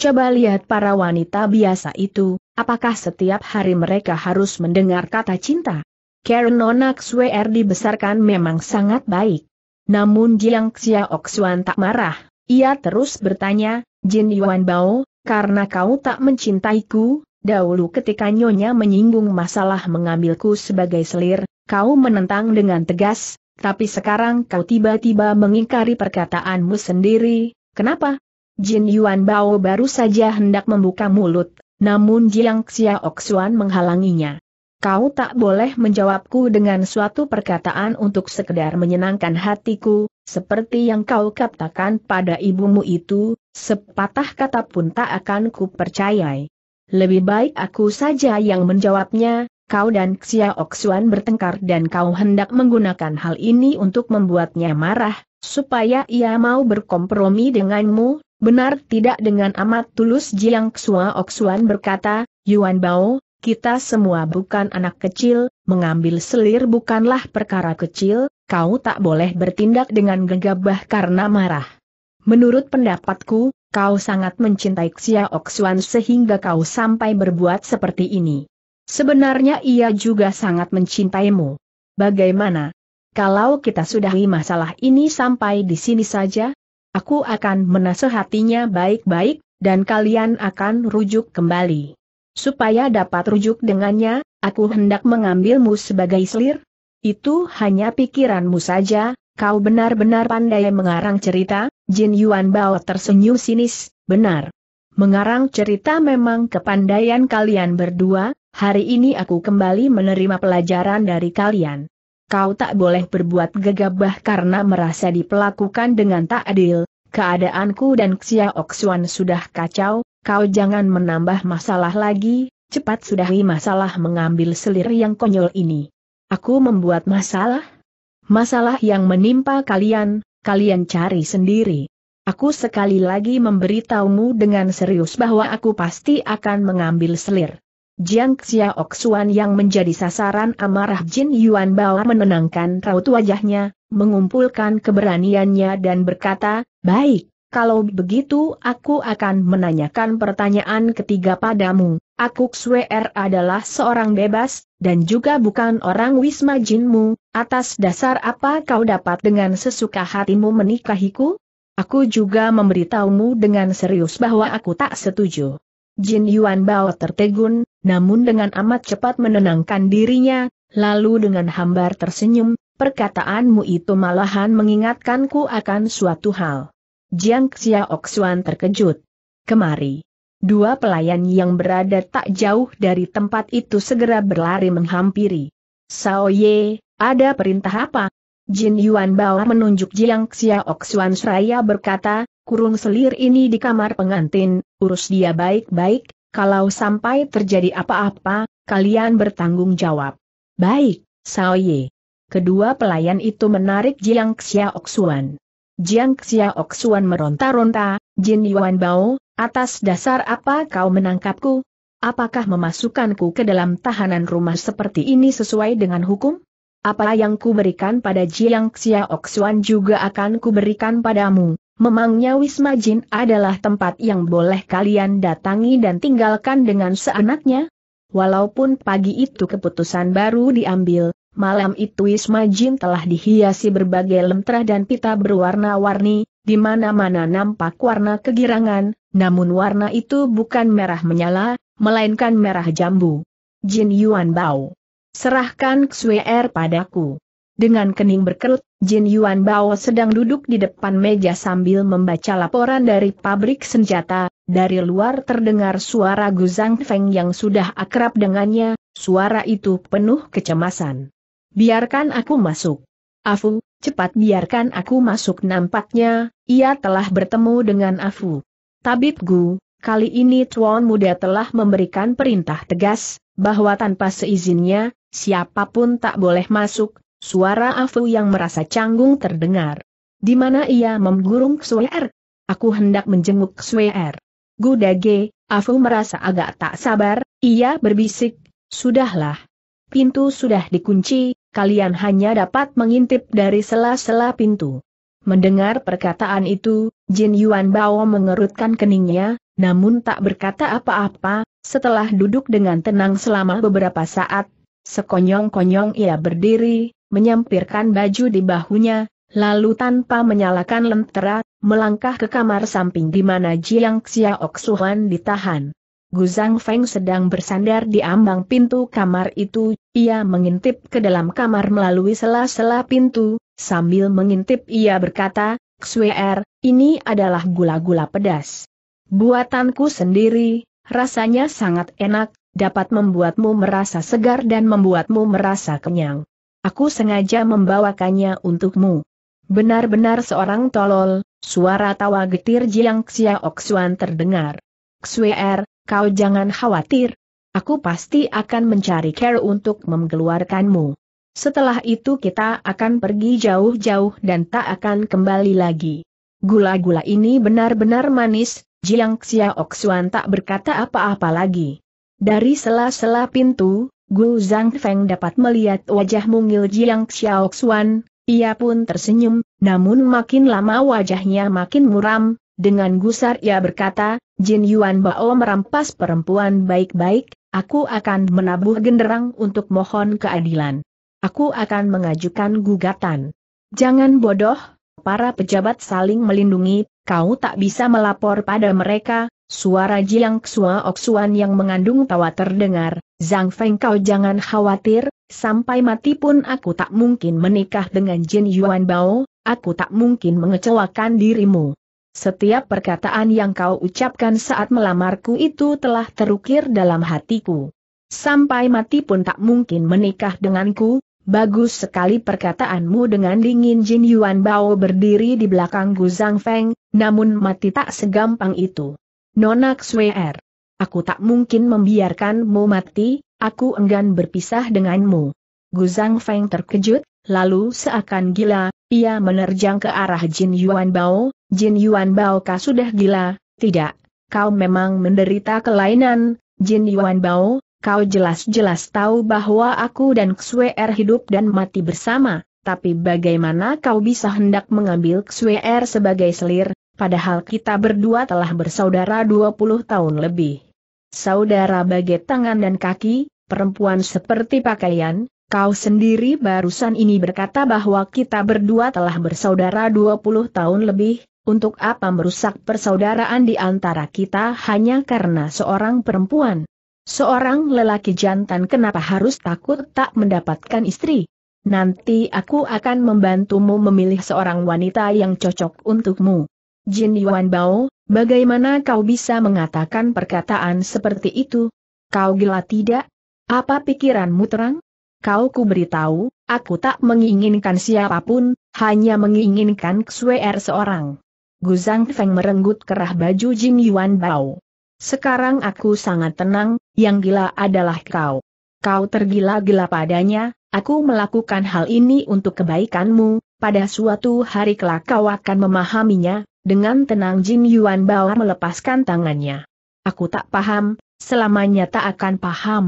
A: Coba lihat para wanita biasa itu, apakah setiap hari mereka harus mendengar kata cinta? Karen Nonak Swer dibesarkan memang sangat baik. Namun Jiang Xiaoxuan tak marah, ia terus bertanya, Jin Yuan Bao, karena kau tak mencintaiku, dahulu ketika Nyonya menyinggung masalah mengambilku sebagai selir, kau menentang dengan tegas, tapi sekarang kau tiba-tiba mengingkari perkataanmu sendiri, kenapa? Jin Yuan Bao baru saja hendak membuka mulut, namun Jiang Xiaoxuan menghalanginya. Kau tak boleh menjawabku dengan suatu perkataan untuk sekedar menyenangkan hatiku, seperti yang kau katakan pada ibumu itu, sepatah kata pun tak akan kupercayai. Lebih baik aku saja yang menjawabnya, kau dan Xia Oksuan bertengkar dan kau hendak menggunakan hal ini untuk membuatnya marah, supaya ia mau berkompromi denganmu, benar tidak dengan amat tulus Jiang Xua Oksuan berkata, Yuan Bao, kita semua bukan anak kecil, mengambil selir bukanlah perkara kecil, kau tak boleh bertindak dengan gegabah karena marah. Menurut pendapatku, kau sangat mencintai Xiao Xuan sehingga kau sampai berbuat seperti ini. Sebenarnya ia juga sangat mencintaimu. Bagaimana? Kalau kita sudahi masalah ini sampai di sini saja, aku akan menasehatinya baik-baik, dan kalian akan rujuk kembali supaya dapat rujuk dengannya, aku hendak mengambilmu sebagai selir? Itu hanya pikiranmu saja, kau benar-benar pandai mengarang cerita, Jin Yuan Bao tersenyum sinis, benar. Mengarang cerita memang kepandaian kalian berdua, hari ini aku kembali menerima pelajaran dari kalian. Kau tak boleh berbuat gegabah karena merasa diperlakukan dengan tak adil, keadaanku dan Xiao Xuan sudah kacau, kau jangan menambah masalah lagi, cepat sudahi masalah mengambil selir yang konyol ini. Aku membuat masalah? Masalah yang menimpa kalian, kalian cari sendiri. Aku sekali lagi memberitahumu dengan serius bahwa aku pasti akan mengambil selir. Jiang Xiaoxuan yang menjadi sasaran amarah Jin Yuan Bao menenangkan raut wajahnya, mengumpulkan keberaniannya dan berkata, Baik, kalau begitu aku akan menanyakan pertanyaan ketiga padamu. Aku Xwer adalah seorang bebas, dan juga bukan orang wisma jinmu, atas dasar apa kau dapat dengan sesuka hatimu menikahiku? Aku juga memberitahumu dengan serius bahwa aku tak setuju. Jin Yuan Bao tertegun, namun dengan amat cepat menenangkan dirinya, lalu dengan hambar tersenyum, perkataanmu itu malahan mengingatkanku akan suatu hal. Jiang Xiaoxuan terkejut. Kemari. Dua pelayan yang berada tak jauh dari tempat itu segera berlari menghampiri. Sao Ye, ada perintah apa? Jin Yuan Bao menunjuk Jiang Xiaoxuan seraya berkata, kurung selir ini di kamar pengantin, urus dia baik-baik, kalau sampai terjadi apa-apa, kalian bertanggung jawab. Baik, Sao Ye. Kedua pelayan itu menarik Jiang Xiaoxuan. Jiang Xiaoxuan meronta-ronta, Jin Yuan Bao, atas dasar apa kau menangkapku? Apakah memasukkanku ke dalam tahanan rumah seperti ini sesuai dengan hukum? Apa yang kuberikan pada Jiang Xiaoxuan juga akan kuberikan padamu. Memangnya Wisma Jin adalah tempat yang boleh kalian datangi dan tinggalkan dengan seanaknya? Walaupun pagi itu keputusan baru diambil, malam itu Isma Jin telah dihiasi berbagai lemtra dan pita berwarna-warni, di mana-mana nampak warna kegirangan, namun warna itu bukan merah menyala, melainkan merah jambu. Jin Yuan Bao. Serahkan Xue'er padaku. Dengan kening berkerut, Jin Yuan Bao sedang duduk di depan meja sambil membaca laporan dari pabrik senjata, dari luar terdengar suara Guzang Feng yang sudah akrab dengannya, suara itu penuh kecemasan. Biarkan aku masuk. Afu, cepat biarkan aku masuk nampaknya, ia telah bertemu dengan Afu. Tabib Gu, kali ini Tuan Muda telah memberikan perintah tegas, bahwa tanpa seizinnya, siapapun tak boleh masuk, Suara Afu yang merasa canggung terdengar. Di mana ia menggurung Xuer. Aku hendak menjenguk Xuer. Gudage, Afu merasa agak tak sabar, ia berbisik, sudahlah. Pintu sudah dikunci, kalian hanya dapat mengintip dari sela-sela pintu. Mendengar perkataan itu, Jin Yuan Bao mengerutkan keningnya, namun tak berkata apa-apa, setelah duduk dengan tenang selama beberapa saat, Sekonyong-konyong ia berdiri, menyampirkan baju di bahunya, lalu tanpa menyalakan lentera, melangkah ke kamar samping di mana Jiang Xiaok Suhan ditahan. Zhang Feng sedang bersandar di ambang pintu kamar itu, ia mengintip ke dalam kamar melalui sela-sela pintu, sambil mengintip ia berkata, Xuer, er, ini adalah gula-gula pedas. Buatanku sendiri, rasanya sangat enak, dapat membuatmu merasa segar dan membuatmu merasa kenyang. Aku sengaja membawakannya untukmu. Benar-benar seorang tolol, suara tawa getir Jiang Xiaoxuan terdengar. Xuer, er, kau jangan khawatir. Aku pasti akan mencari care untuk mengeluarkanmu. Setelah itu kita akan pergi jauh-jauh dan tak akan kembali lagi. Gula-gula ini benar-benar manis, Jiang Xiaoxuan tak berkata apa-apa lagi. Dari sela-sela pintu, Gu Zhang Feng dapat melihat wajah mungil Jiang Xiaoxuan, ia pun tersenyum, namun makin lama wajahnya makin muram, dengan gusar ia berkata, Jin Yuan Bao merampas perempuan baik-baik, aku akan menabuh genderang untuk mohon keadilan. Aku akan mengajukan gugatan. Jangan bodoh, para pejabat saling melindungi, kau tak bisa melapor pada mereka, Suara Jiang Xua Oksuan yang mengandung tawa terdengar, Zhang Feng kau jangan khawatir, sampai mati pun aku tak mungkin menikah dengan Jin Yuan Bao, aku tak mungkin mengecewakan dirimu. Setiap perkataan yang kau ucapkan saat melamarku itu telah terukir dalam hatiku. Sampai mati pun tak mungkin menikah denganku, bagus sekali perkataanmu dengan dingin Jin Yuan Bao berdiri di belakang Gu Zhang Feng, namun mati tak segampang itu. Nona Xuer. Aku tak mungkin membiarkanmu mati, aku enggan berpisah denganmu. Guzang Feng terkejut, lalu seakan gila, ia menerjang ke arah Jin Yuan Bao, Jin Yuan Bao kah sudah gila, tidak, kau memang menderita kelainan, Jin Yuan Bao, kau jelas-jelas tahu bahwa aku dan Xuer hidup dan mati bersama, tapi bagaimana kau bisa hendak mengambil Xuer sebagai selir, padahal kita berdua telah bersaudara 20 tahun lebih. Saudara bagai tangan dan kaki, perempuan seperti pakaian, kau sendiri barusan ini berkata bahwa kita berdua telah bersaudara 20 tahun lebih, untuk apa merusak persaudaraan di antara kita hanya karena seorang perempuan? Seorang lelaki jantan kenapa harus takut tak mendapatkan istri? Nanti aku akan membantumu memilih seorang wanita yang cocok untukmu. Jin Yuan Bao, bagaimana kau bisa mengatakan perkataan seperti itu? Kau gila tidak? Apa pikiranmu terang? Kau ku beritahu, aku tak menginginkan siapapun, hanya menginginkan Xuer seorang. Guzang Feng merenggut kerah baju Jin Yuan Bao. Sekarang aku sangat tenang, yang gila adalah kau. Kau tergila-gila padanya, aku melakukan hal ini untuk kebaikanmu, pada suatu hari kelak kau akan memahaminya, dengan tenang Jin Yuan Bao melepaskan tangannya. Aku tak paham, selamanya tak akan paham.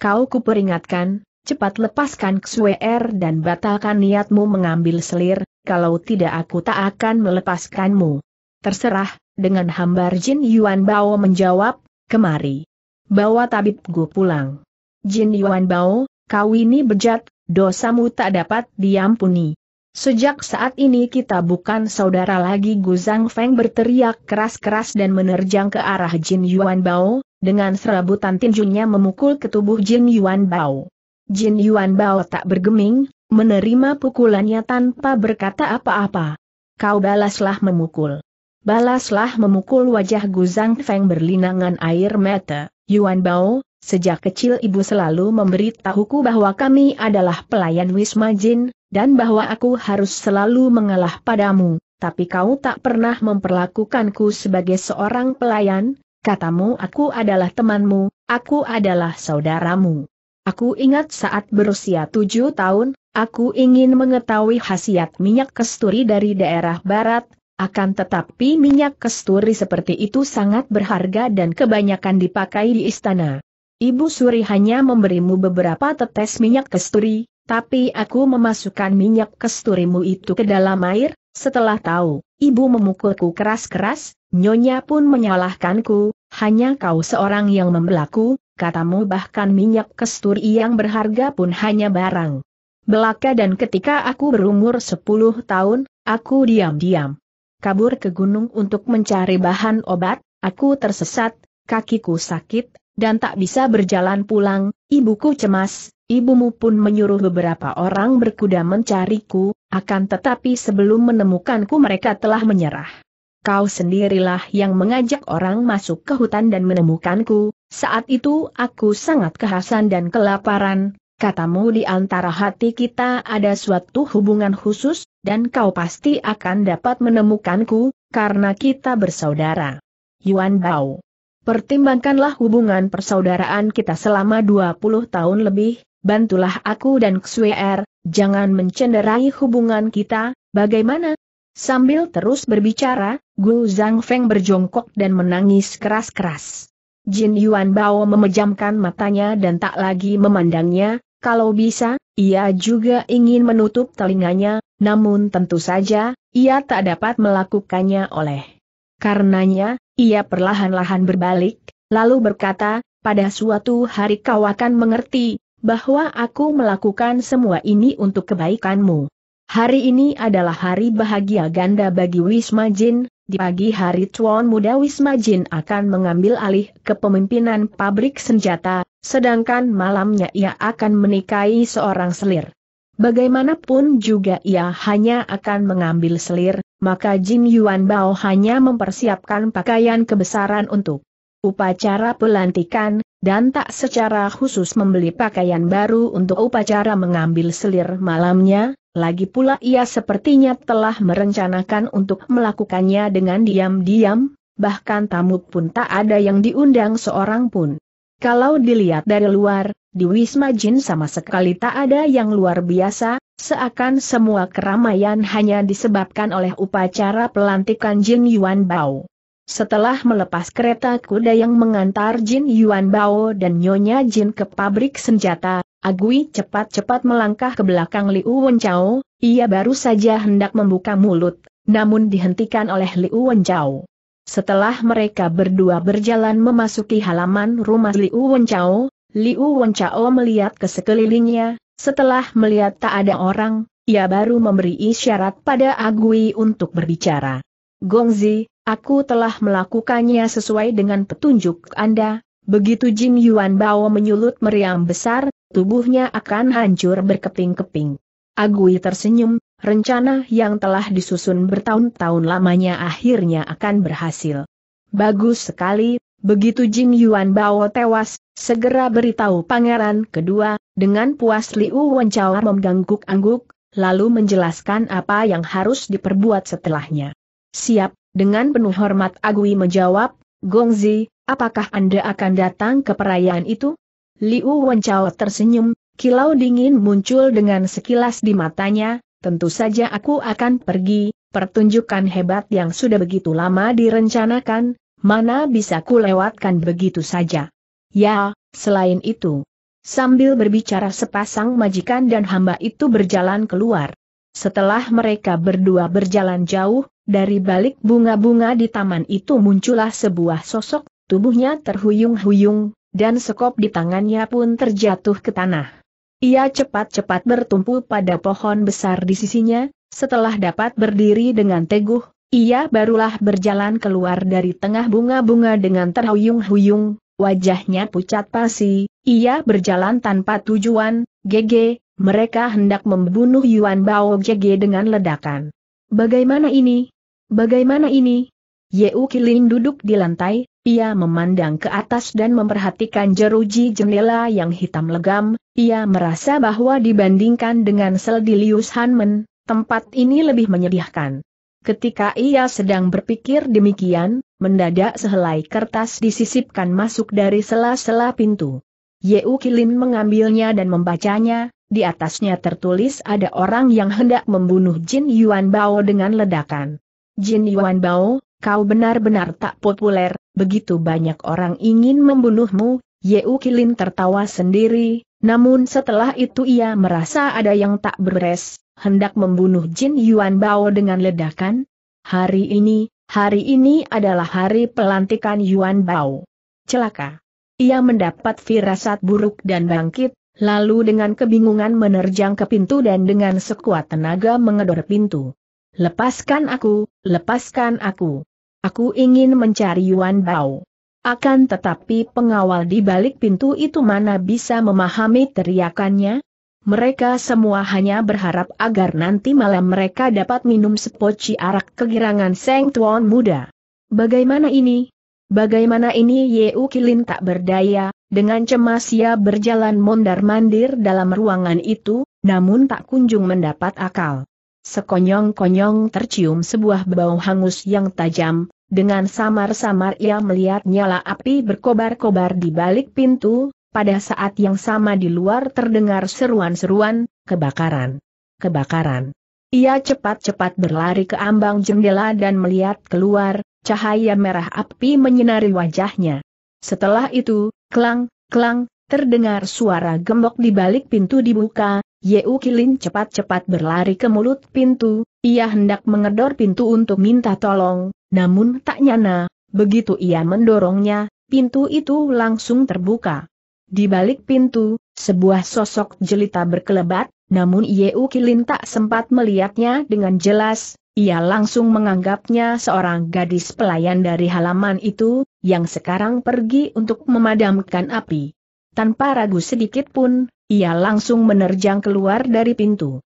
A: Kau kuperingatkan, cepat lepaskan Xuer er dan batalkan niatmu mengambil selir, kalau tidak aku tak akan melepaskanmu. Terserah, dengan hambar Jin Yuan Bao menjawab, kemari. Bawa tabib gu pulang. Jin Yuan Bao, kau ini bejat, dosamu tak dapat diampuni. Sejak saat ini kita bukan saudara lagi Gu Zhang Feng berteriak keras-keras dan menerjang ke arah Jin Yuan Bao, dengan serabutan tinjunya memukul ke tubuh Jin Yuan Bao. Jin Yuan Bao tak bergeming, menerima pukulannya tanpa berkata apa-apa. Kau balaslah memukul. Balaslah memukul wajah Gu Zhang Feng berlinangan air mata, Yuan Bao, Sejak kecil ibu selalu memberitahuku bahwa kami adalah pelayan Wisma Jin, dan bahwa aku harus selalu mengalah padamu, tapi kau tak pernah memperlakukanku sebagai seorang pelayan, katamu aku adalah temanmu, aku adalah saudaramu. Aku ingat saat berusia tujuh tahun, aku ingin mengetahui khasiat minyak kesturi dari daerah barat, akan tetapi minyak kesturi seperti itu sangat berharga dan kebanyakan dipakai di istana. Ibu Suri hanya memberimu beberapa tetes minyak kesturi, tapi aku memasukkan minyak kesturimu itu ke dalam air, setelah tahu, ibu memukulku keras-keras, nyonya pun menyalahkanku, hanya kau seorang yang membelaku, katamu bahkan minyak kesturi yang berharga pun hanya barang. Belaka dan ketika aku berumur 10 tahun, aku diam-diam. Kabur ke gunung untuk mencari bahan obat, aku tersesat, kakiku sakit, dan tak bisa berjalan pulang, ibuku cemas, ibumu pun menyuruh beberapa orang berkuda mencariku, akan tetapi sebelum menemukanku mereka telah menyerah. Kau sendirilah yang mengajak orang masuk ke hutan dan menemukanku, saat itu aku sangat kehasan dan kelaparan, katamu di antara hati kita ada suatu hubungan khusus, dan kau pasti akan dapat menemukanku, karena kita bersaudara. Yuan Bao pertimbangkanlah hubungan persaudaraan kita selama 20 tahun lebih, bantulah aku dan Xuer, er, jangan mencenderai hubungan kita, bagaimana? Sambil terus berbicara, Gu Feng berjongkok dan menangis keras-keras. Jin Yuan Bao memejamkan matanya dan tak lagi memandangnya, kalau bisa, ia juga ingin menutup telinganya, namun tentu saja, ia tak dapat melakukannya oleh. Karenanya, ia perlahan-lahan berbalik, lalu berkata, pada suatu hari kau akan mengerti, bahwa aku melakukan semua ini untuk kebaikanmu. Hari ini adalah hari bahagia ganda bagi Wisma Jin, di pagi hari Tuan Muda Wisma Jin akan mengambil alih kepemimpinan pabrik senjata, sedangkan malamnya ia akan menikahi seorang selir. Bagaimanapun juga ia hanya akan mengambil selir, maka Jin Yuan Bao hanya mempersiapkan pakaian kebesaran untuk upacara pelantikan, dan tak secara khusus membeli pakaian baru untuk upacara mengambil selir malamnya, lagi pula ia sepertinya telah merencanakan untuk melakukannya dengan diam-diam, bahkan tamu pun tak ada yang diundang seorang pun. Kalau dilihat dari luar, di Wisma Jin sama sekali tak ada yang luar biasa, seakan semua keramaian hanya disebabkan oleh upacara pelantikan Jin Yuan Bao. Setelah melepas kereta kuda yang mengantar Jin Yuan Bao dan Nyonya Jin ke pabrik senjata, Agui cepat-cepat melangkah ke belakang Liu Wenchao, ia baru saja hendak membuka mulut, namun dihentikan oleh Liu Wenchao. Setelah mereka berdua berjalan memasuki halaman rumah Liu Wenchao, Liu Wenchao melihat ke sekelilingnya, setelah melihat tak ada orang, ia baru memberi isyarat pada Agui untuk berbicara. Gongzi, aku telah melakukannya sesuai dengan petunjuk Anda, begitu Jin Yuan Bao menyulut meriam besar, tubuhnya akan hancur berkeping-keping. Agui tersenyum, rencana yang telah disusun bertahun-tahun lamanya akhirnya akan berhasil. Bagus sekali, begitu Jing Yuan Bao tewas, segera beritahu pangeran kedua, dengan puas Liu Wencawa mengangguk-angguk, lalu menjelaskan apa yang harus diperbuat setelahnya. Siap, dengan penuh hormat Agui menjawab, Gongzi, apakah Anda akan datang ke perayaan itu? Liu Wencawa tersenyum, kilau dingin muncul dengan sekilas di matanya, tentu saja aku akan pergi, pertunjukan hebat yang sudah begitu lama direncanakan, mana bisa ku lewatkan begitu saja. Ya, selain itu. Sambil berbicara sepasang majikan dan hamba itu berjalan keluar. Setelah mereka berdua berjalan jauh, dari balik bunga-bunga di taman itu muncullah sebuah sosok, tubuhnya terhuyung-huyung, dan sekop di tangannya pun terjatuh ke tanah. Ia cepat-cepat bertumpu pada pohon besar di sisinya, setelah dapat berdiri dengan teguh, ia barulah berjalan keluar dari tengah bunga-bunga dengan terhuyung-huyung, wajahnya pucat pasi, ia berjalan tanpa tujuan, gege, mereka hendak membunuh Yuan Bao gege dengan ledakan. Bagaimana ini? Bagaimana ini? Yeu Kiling duduk di lantai, ia memandang ke atas dan memperhatikan jeruji jendela yang hitam legam, ia merasa bahwa dibandingkan dengan sel di Lius Hanmen, tempat ini lebih menyedihkan. Ketika ia sedang berpikir demikian, mendadak sehelai kertas disisipkan masuk dari sela-sela pintu. Yeu Kilin mengambilnya dan membacanya, di atasnya tertulis ada orang yang hendak membunuh Jin Yuan Bao dengan ledakan. Jin Yuan Bao, kau benar-benar tak populer, begitu banyak orang ingin membunuhmu, Yeu Kilin tertawa sendiri, namun setelah itu ia merasa ada yang tak beres, hendak membunuh Jin Yuan Bao dengan ledakan. Hari ini, hari ini adalah hari pelantikan Yuan Bao. Celaka. Ia mendapat firasat buruk dan bangkit, lalu dengan kebingungan menerjang ke pintu dan dengan sekuat tenaga mengedor pintu. Lepaskan aku, lepaskan aku. Aku ingin mencari Yuan Bao. Akan tetapi pengawal di balik pintu itu mana bisa memahami teriakannya? Mereka semua hanya berharap agar nanti malam mereka dapat minum sepoci arak kegirangan Seng Tuan muda. Bagaimana ini? Bagaimana ini Yeu Kilin tak berdaya, dengan cemas ia berjalan mondar-mandir dalam ruangan itu, namun tak kunjung mendapat akal sekonyong-konyong tercium sebuah bau hangus yang tajam, dengan samar-samar ia melihat nyala api berkobar-kobar di balik pintu, pada saat yang sama di luar terdengar seruan-seruan, kebakaran, kebakaran. Ia cepat-cepat berlari ke ambang jendela dan melihat keluar, cahaya merah api menyinari wajahnya. Setelah itu, klang, klang. Terdengar suara gembok di balik pintu dibuka, Yeu Kilin cepat-cepat berlari ke mulut pintu, ia hendak mengedor pintu untuk minta tolong, namun tak nyana, begitu ia mendorongnya, pintu itu langsung terbuka. Di balik pintu, sebuah sosok jelita berkelebat, namun Yeu Kilin tak sempat melihatnya dengan jelas, ia langsung menganggapnya seorang gadis pelayan dari halaman itu, yang sekarang pergi untuk memadamkan api. Tanpa ragu sedikit pun, ia langsung menerjang keluar dari pintu.